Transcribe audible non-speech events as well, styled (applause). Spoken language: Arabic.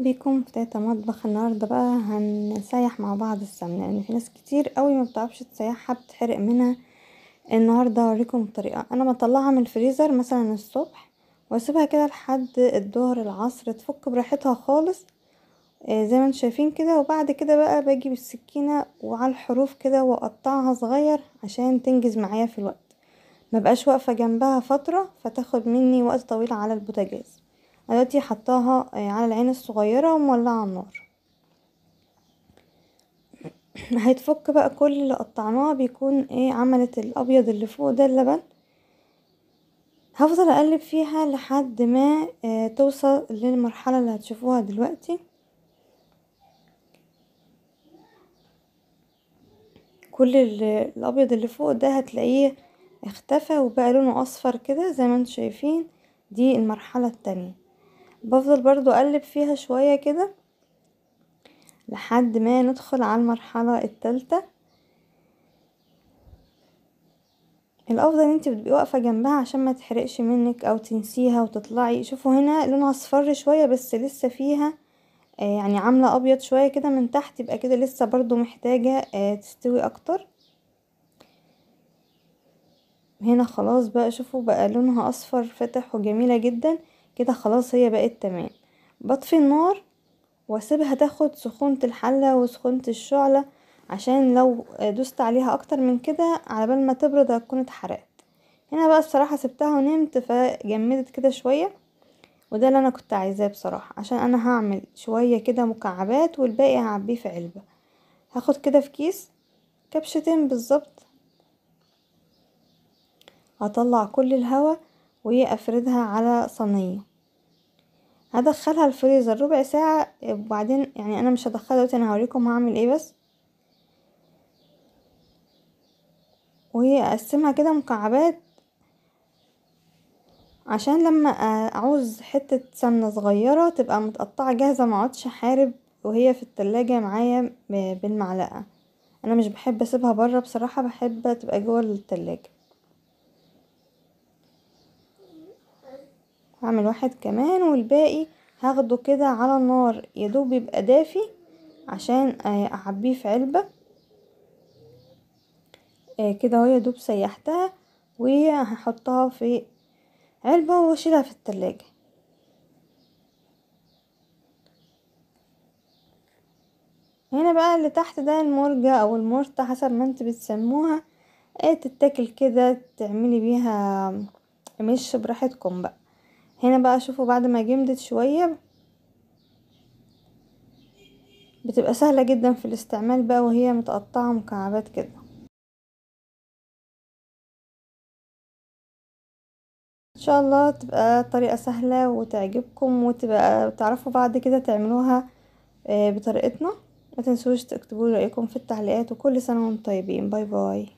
بيكم فتاة مطبخ النهاردة بقى هنسيح مع بعض السمنة لان يعني في ناس كتير قوي ما بتعرفش تسيحها بتحرق منها النهاردة هوريكم الطريقة انا بطلعها من الفريزر مثلا الصبح واسيبها كده لحد الظهر العصر تفك براحتها خالص آه، زي ما انتم شايفين كده وبعد كده بقى باجي بالسكينة وعلى الحروف كده واقطعها صغير عشان تنجز معايا في الوقت مبقاش واقفة جنبها فترة فتاخد مني وقت طويل على البوتاجاز دلوقتي حطاها آه، على العين الصغيرة ومولعة النار (clears throat) هيتفك بقى كل اللي قطعناه بيكون ايه عملت الابيض اللي فوق ده اللبن هفضل اقلب فيها لحد ما اه توصل للمرحلة اللي هتشوفوها دلوقتي كل الابيض اللي فوق ده هتلاقيه اختفى وبقى لونه اصفر كده زي ما انتم شايفين دي المرحلة التانية بفضل برضو اقلب فيها شوية كده لحد ما ندخل على المرحلة التالتة الافضل ان انت بتبقي واقفه جنبها عشان ما تحرقش منك او تنسيها وتطلعي شوفوا هنا لونها اصفر شويه بس لسه فيها آه، يعني عامله ابيض شويه كده من تحت يبقى كده لسه برضو محتاجه آه، تستوي اكتر هنا خلاص بقى شوفوا بقى لونها اصفر فاتح وجميله جدا كده خلاص هي بقت تمام بطفي النار واسيبها تاخد سخونة الحلة وسخونة الشعلة عشان لو دوست عليها اكتر من كده على بال ما تبرد هتكون اتحرقت هنا بقى الصراحة سبتها ونمت فجمدت كده شوية وده اللي انا كنت عايزاه بصراحة عشان انا هعمل شوية كده مكعبات والباقي هعبيه في علبة هاخد كده في كيس كبشتين بالظبط هطلع كل الهوا وافردها على صينية هدخلها الفريزر ربع ساعة وبعدين يعني انا مش هدخلها دلوقتي انا هوريكم هعمل ايه بس وهي اقسمها كده مكعبات عشان لما اعوز حتة سمنة صغيرة تبقى متقطعة جاهزة معودش احارب وهي في التلاجة معايا بالمعلقة انا مش بحب اسيبها بره بصراحة بحب تبقى جوه التلاجة هعمل واحد كمان والباقي هاخده كده على النار يدوب يبقى دافي عشان آه، اعبيه في علبة آه، كده اهو يدوب سيحتها وهحطها في علبة واشيلها في التلاجة هنا بقى اللي تحت ده المرجة او المرطة حسب ما انت بتسموها آه، تتاكل كده تعملي بيها مش براحتكم بقى هنا بقى شوفوا بعد ما جمدت شوية بتبقى سهلة جدا في الاستعمال بقى وهي متقطعة مكعبات كده ان شاء الله تبقى طريقة سهلة وتعجبكم وتبقى تعرفوا بعد كده تعملوها آه، بطريقتنا ما تنسوش تكتبوا رأيكم في التعليقات وكل سنة وانتم طيبين باي باي